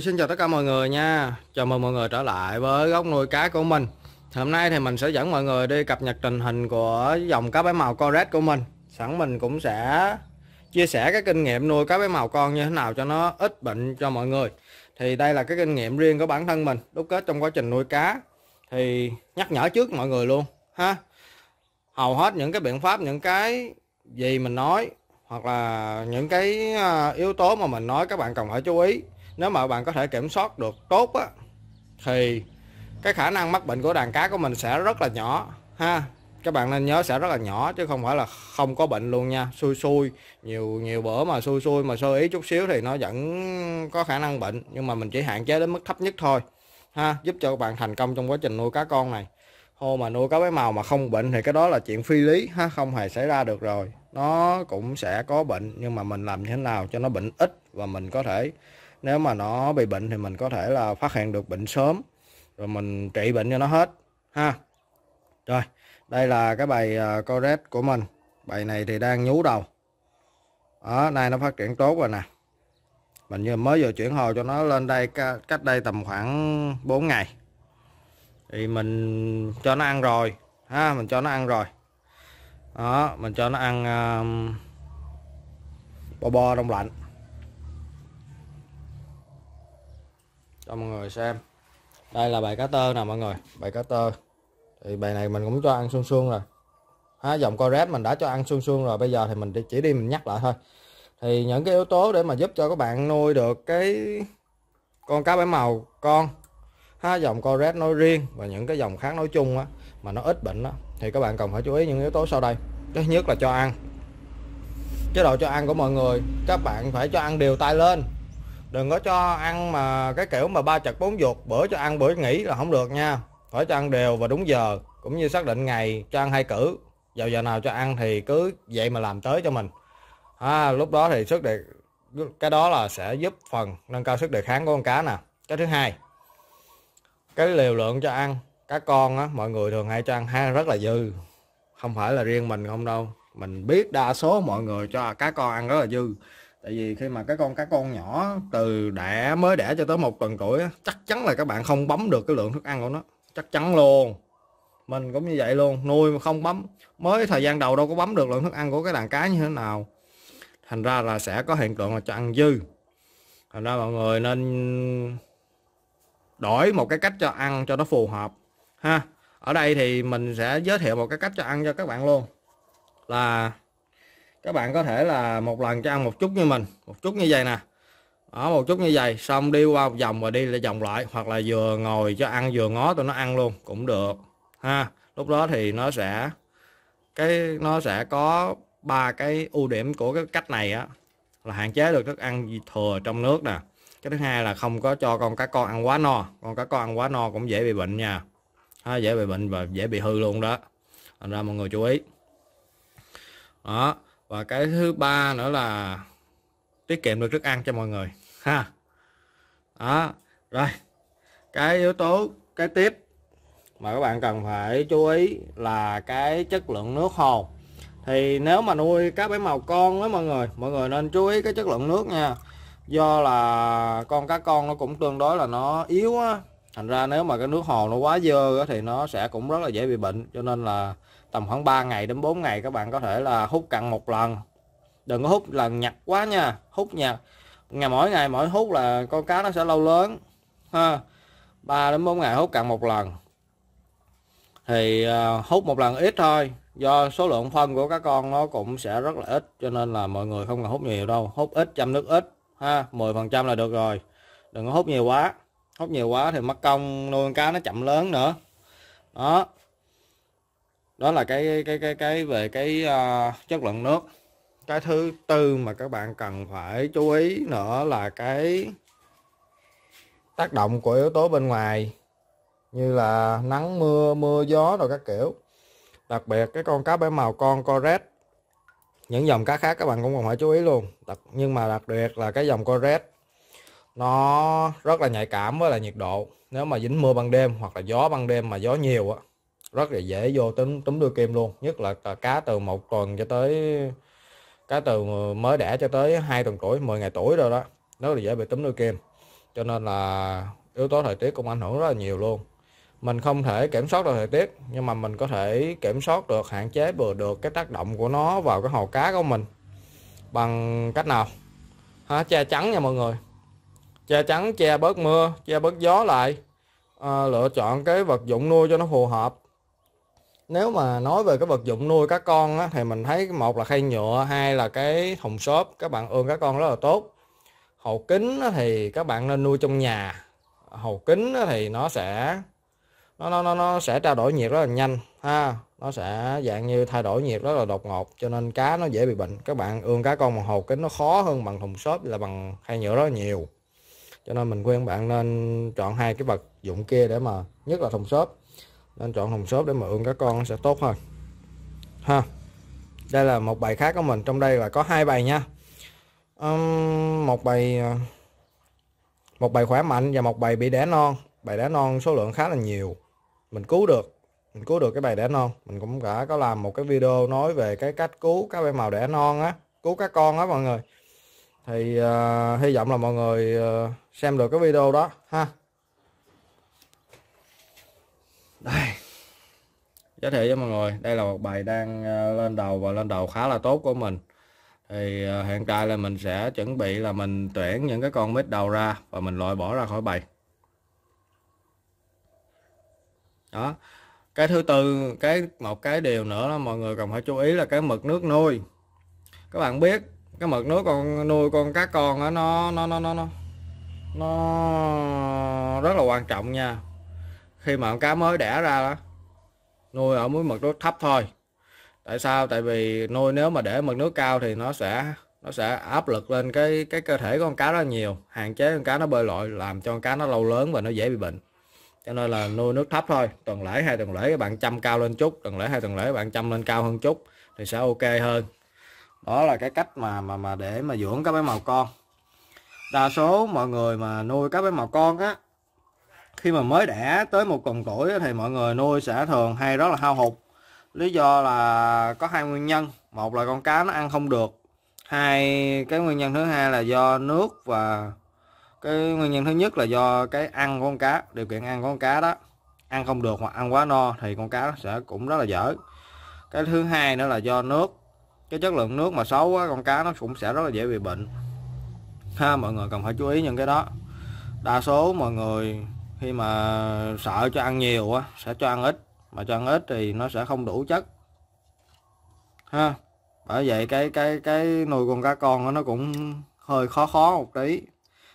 xin chào tất cả mọi người nha Chào mừng mọi người trở lại với góc nuôi cá của mình Hôm nay thì mình sẽ dẫn mọi người đi cập nhật tình hình của dòng cá bé màu Coret của mình Sẵn mình cũng sẽ chia sẻ cái kinh nghiệm nuôi cá bé màu con như thế nào cho nó ít bệnh cho mọi người Thì đây là cái kinh nghiệm riêng của bản thân mình đúc kết trong quá trình nuôi cá Thì nhắc nhở trước mọi người luôn ha Hầu hết những cái biện pháp, những cái gì mình nói hoặc là những cái à, yếu tố mà mình nói các bạn cần phải chú ý nếu mà bạn có thể kiểm soát được tốt á thì cái khả năng mắc bệnh của đàn cá của mình sẽ rất là nhỏ ha các bạn nên nhớ sẽ rất là nhỏ chứ không phải là không có bệnh luôn nha xui xui nhiều nhiều bữa mà xui xui mà sơ ý chút xíu thì nó vẫn có khả năng bệnh nhưng mà mình chỉ hạn chế đến mức thấp nhất thôi ha giúp cho các bạn thành công trong quá trình nuôi cá con này hô mà nuôi cá với màu mà không bệnh thì cái đó là chuyện phi lý ha không hề xảy ra được rồi nó cũng sẽ có bệnh nhưng mà mình làm như thế nào cho nó bệnh ít và mình có thể nếu mà nó bị bệnh thì mình có thể là phát hiện được bệnh sớm rồi mình trị bệnh cho nó hết ha rồi đây là cái bài uh, của mình bài này thì đang nhú đầu ở nay nó phát triển tốt rồi nè mình như mới vừa chuyển hồ cho nó lên đây cách đây tầm khoảng 4 ngày thì mình cho nó ăn rồi ha mình cho nó ăn rồi đó mình cho nó ăn uh, bo bo đông lạnh cho mọi người xem đây là bài cá tơ nè mọi người bài cá tơ thì bài này mình cũng cho ăn xuông xuông rồi ha, dòng co ráp mình đã cho ăn xuông xuông rồi bây giờ thì mình chỉ đi mình nhắc lại thôi thì những cái yếu tố để mà giúp cho các bạn nuôi được cái con cá bảy màu con ha dòng co ráp nói riêng và những cái dòng khác nói chung á mà nó ít bệnh đó thì các bạn cần phải chú ý những yếu tố sau đây thứ nhất là cho ăn chế độ cho ăn của mọi người các bạn phải cho ăn đều tay lên đừng có cho ăn mà cái kiểu mà ba chật bốn dục bữa cho ăn bữa nghỉ là không được nha phải cho ăn đều và đúng giờ cũng như xác định ngày cho ăn hai cử vào giờ nào cho ăn thì cứ vậy mà làm tới cho mình à, lúc đó thì sức đề cái đó là sẽ giúp phần nâng cao sức đề kháng của con cá nè cái thứ hai cái liều lượng cho ăn cá con á mọi người thường hay cho ăn ha rất là dư không phải là riêng mình không đâu mình biết đa số mọi người cho cá con ăn rất là dư tại vì khi mà cái con cá con nhỏ từ đẻ mới đẻ cho tới một tuần tuổi chắc chắn là các bạn không bấm được cái lượng thức ăn của nó chắc chắn luôn mình cũng như vậy luôn nuôi mà không bấm mới thời gian đầu đâu có bấm được lượng thức ăn của cái đàn cá như thế nào thành ra là sẽ có hiện tượng là cho ăn dư thành ra mọi người nên đổi một cái cách cho ăn cho nó phù hợp ha ở đây thì mình sẽ giới thiệu một cái cách cho ăn cho các bạn luôn là các bạn có thể là một lần cho ăn một chút như mình một chút như vậy nè ở một chút như vậy xong đi qua một vòng và đi lại vòng lại hoặc là vừa ngồi cho ăn vừa ngó tụi nó ăn luôn cũng được ha lúc đó thì nó sẽ cái nó sẽ có ba cái ưu điểm của cái cách này á là hạn chế được thức ăn thừa trong nước nè cái thứ hai là không có cho con cá con ăn quá no con cá con ăn quá no cũng dễ bị bệnh nha ha, dễ bị bệnh và dễ bị hư luôn đó thành ra mọi người chú ý đó và cái thứ ba nữa là tiết kiệm được thức ăn cho mọi người ha đó rồi cái yếu tố cái tiếp mà các bạn cần phải chú ý là cái chất lượng nước hồ thì nếu mà nuôi cá bé màu con đó mọi người mọi người nên chú ý cái chất lượng nước nha do là con cá con nó cũng tương đối là nó yếu á thành ra nếu mà cái nước hồ nó quá dơ thì nó sẽ cũng rất là dễ bị bệnh cho nên là tầm khoảng 3 ngày đến 4 ngày các bạn có thể là hút cặn một lần đừng có hút lần nhặt quá nha hút nhặt ngày mỗi ngày mỗi hút là con cá nó sẽ lâu lớn ha 3 đến 4 ngày hút cặn một lần thì à, hút một lần ít thôi do số lượng phân của các con nó cũng sẽ rất là ít cho nên là mọi người không cần hút nhiều đâu hút ít chăm nước ít ha 10 phần trăm là được rồi đừng có hút nhiều quá hút nhiều quá thì mất công nuôi con cá nó chậm lớn nữa đó đó là cái cái cái cái về cái uh, chất lượng nước cái thứ tư mà các bạn cần phải chú ý nữa là cái tác động của yếu tố bên ngoài như là nắng mưa mưa gió rồi các kiểu đặc biệt cái con cá bé màu con coret những dòng cá khác các bạn cũng cần phải chú ý luôn đặc, nhưng mà đặc biệt là cái dòng coret nó rất là nhạy cảm với là nhiệt độ nếu mà dính mưa ban đêm hoặc là gió ban đêm mà gió nhiều á rất là dễ vô túm túm đuôi kim luôn nhất là cá từ một tuần cho tới cá từ mới đẻ cho tới hai tuần tuổi 10 ngày tuổi rồi đó nó là dễ bị túm đuôi kim cho nên là yếu tố thời tiết cũng ảnh hưởng rất là nhiều luôn mình không thể kiểm soát được thời tiết nhưng mà mình có thể kiểm soát được hạn chế vừa được cái tác động của nó vào cái hồ cá của mình bằng cách nào hả che chắn nha mọi người che chắn che bớt mưa che bớt gió lại à, lựa chọn cái vật dụng nuôi cho nó phù hợp nếu mà nói về cái vật dụng nuôi cá con á, thì mình thấy một là khay nhựa hai là cái thùng xốp các bạn ương cá con rất là tốt hầu kính thì các bạn nên nuôi trong nhà hầu kính thì nó sẽ nó nó nó, sẽ trao đổi nhiệt rất là nhanh ha nó sẽ dạng như thay đổi nhiệt rất là đột ngột cho nên cá nó dễ bị bệnh các bạn ương cá con bằng hồ kính nó khó hơn bằng thùng xốp là bằng khay nhựa rất là nhiều cho nên mình khuyên bạn nên chọn hai cái vật dụng kia để mà nhất là thùng xốp nên chọn thùng xốp để mà ương các con sẽ tốt hơn ha đây là một bài khác của mình trong đây là có hai bài nha um, một bài à, một bài khỏe mạnh và một bài bị đẻ non bài đẻ non số lượng khá là nhiều mình cứu được mình cứu được cái bài đẻ non mình cũng đã có làm một cái video nói về cái cách cứu các bé màu đẻ non á cứu các con á mọi người thì uh, hy vọng là mọi người uh, xem được cái video đó ha đây giới thiệu với mọi người đây là một bài đang uh, à, lên đầu và lên đầu khá là tốt của mình thì uh, hiện tại là mình sẽ chuẩn bị là mình tuyển những cái con mít đầu ra và mình loại bỏ ra khỏi bài đó cái thứ tư cái một cái điều nữa là mọi người cần phải chú ý là cái mực nước nuôi các bạn biết cái mực nước con nuôi con cá con á nó nó nó nó nó nó rất là quan trọng nha khi mà con cá mới đẻ ra đó nuôi ở muối mực nước thấp thôi tại sao tại vì nuôi nếu mà để mực nước cao thì nó sẽ nó sẽ áp lực lên cái cái cơ thể của con cá rất nhiều hạn chế con cá nó bơi lội làm cho con cá nó lâu lớn và nó dễ bị bệnh cho nên là nuôi nước thấp thôi tuần lễ hai tuần lễ các bạn chăm cao lên chút tuần lễ hai tuần lễ bạn chăm lên cao hơn chút thì sẽ ok hơn đó là cái cách mà mà mà để mà dưỡng cá bé màu con đa số mọi người mà nuôi cá bé màu con á khi mà mới đẻ tới một tuần tuổi thì mọi người nuôi sẽ thường hay rất là hao hụt lý do là có hai nguyên nhân một là con cá nó ăn không được hai cái nguyên nhân thứ hai là do nước và cái nguyên nhân thứ nhất là do cái ăn của con cá điều kiện ăn của con cá đó ăn không được hoặc ăn quá no thì con cá nó sẽ cũng rất là dở cái thứ hai nữa là do nước cái chất lượng nước mà xấu á con cá nó cũng sẽ rất là dễ bị bệnh ha mọi người cần phải chú ý những cái đó đa số mọi người khi mà sợ cho ăn nhiều á sẽ cho ăn ít mà cho ăn ít thì nó sẽ không đủ chất ha bởi vậy cái cái cái nuôi con cá con đó, nó cũng hơi khó khó một tí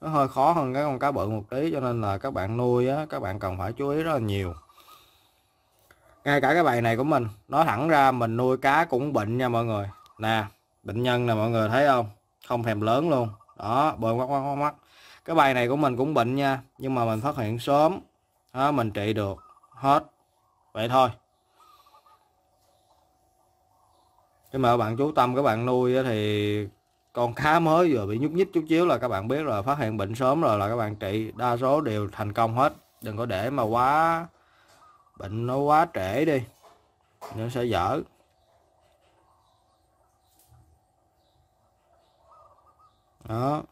nó hơi khó hơn cái con cá bự một tí cho nên là các bạn nuôi á các bạn cần phải chú ý rất là nhiều ngay cả cái bài này của mình nói thẳng ra mình nuôi cá cũng bệnh nha mọi người nè bệnh nhân nè mọi người thấy không không thèm lớn luôn đó bơi mắt mắt mắt cái bài này của mình cũng bệnh nha nhưng mà mình phát hiện sớm đó, mình trị được hết vậy thôi nhưng mà bạn chú tâm các bạn nuôi thì con cá mới vừa bị nhúc nhích chút chiếu là các bạn biết là phát hiện bệnh sớm rồi là các bạn trị đa số đều thành công hết đừng có để mà quá bệnh nó quá trễ đi nó sẽ dở đó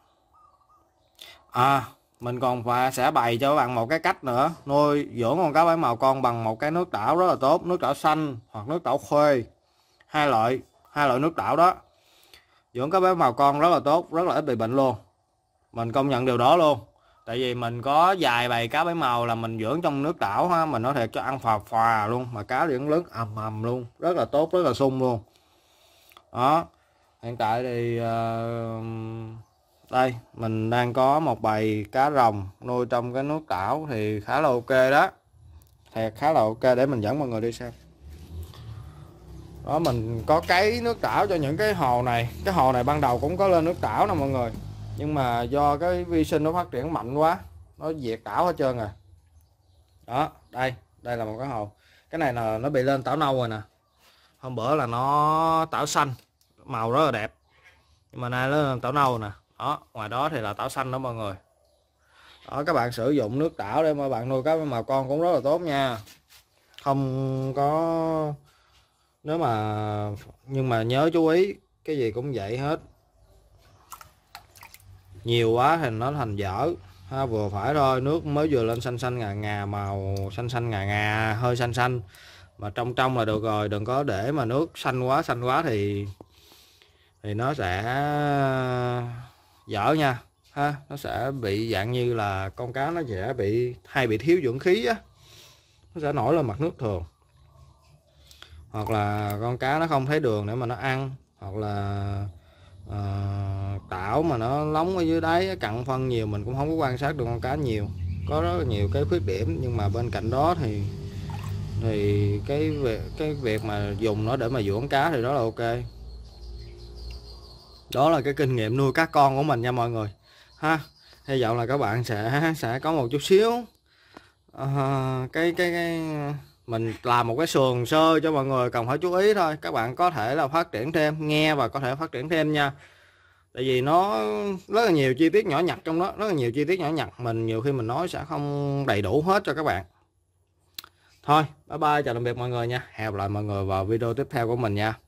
à mình còn phải sẽ bày cho các bạn một cái cách nữa nuôi dưỡng con cá bảy màu con bằng một cái nước tảo rất là tốt nước tảo xanh hoặc nước tảo khuê hai loại hai loại nước tảo đó dưỡng cá bảy màu con rất là tốt rất là ít bị bệnh luôn mình công nhận điều đó luôn tại vì mình có dài bầy cá bảy màu là mình dưỡng trong nước tảo ha mình nói thiệt cho ăn phà phà luôn mà cá vẫn lớn ầm ầm luôn rất là tốt rất là sung luôn đó hiện tại thì uh, đây mình đang có một bầy cá rồng nuôi trong cái nước tảo thì khá là ok đó thiệt khá là ok để mình dẫn mọi người đi xem đó mình có cái nước tảo cho những cái hồ này cái hồ này ban đầu cũng có lên nước tảo nè mọi người nhưng mà do cái vi sinh nó phát triển mạnh quá nó diệt tảo hết trơn rồi đó đây đây là một cái hồ cái này là nó bị lên tảo nâu rồi nè hôm bữa là nó tảo xanh màu rất là đẹp nhưng mà nay nó lên tảo nâu nè đó ngoài đó thì là tảo xanh đó mọi người đó, các bạn sử dụng nước tảo để mà bạn nuôi cá mà con cũng rất là tốt nha không có nếu mà nhưng mà nhớ chú ý cái gì cũng vậy hết nhiều quá thì nó thành dở ha, vừa phải thôi nước mới vừa lên xanh xanh ngà ngà màu xanh xanh ngà ngà hơi xanh xanh mà trong trong là được rồi đừng có để mà nước xanh quá xanh quá thì thì nó sẽ dở nha ha nó sẽ bị dạng như là con cá nó sẽ bị hay bị thiếu dưỡng khí á nó sẽ nổi lên mặt nước thường hoặc là con cá nó không thấy đường để mà nó ăn hoặc là uh, tảo mà nó lóng ở dưới đáy cặn phân nhiều mình cũng không có quan sát được con cá nhiều có rất là nhiều cái khuyết điểm nhưng mà bên cạnh đó thì thì cái việc cái việc mà dùng nó để mà dưỡng cá thì đó là ok đó là cái kinh nghiệm nuôi cá con của mình nha mọi người ha hy vọng là các bạn sẽ sẽ có một chút xíu uh, cái cái cái mình làm một cái sườn sơ cho mọi người cần phải chú ý thôi các bạn có thể là phát triển thêm nghe và có thể phát triển thêm nha tại vì nó rất là nhiều chi tiết nhỏ nhặt trong đó rất là nhiều chi tiết nhỏ nhặt mình nhiều khi mình nói sẽ không đầy đủ hết cho các bạn thôi bye bye chào tạm biệt mọi người nha hẹn gặp lại mọi người vào video tiếp theo của mình nha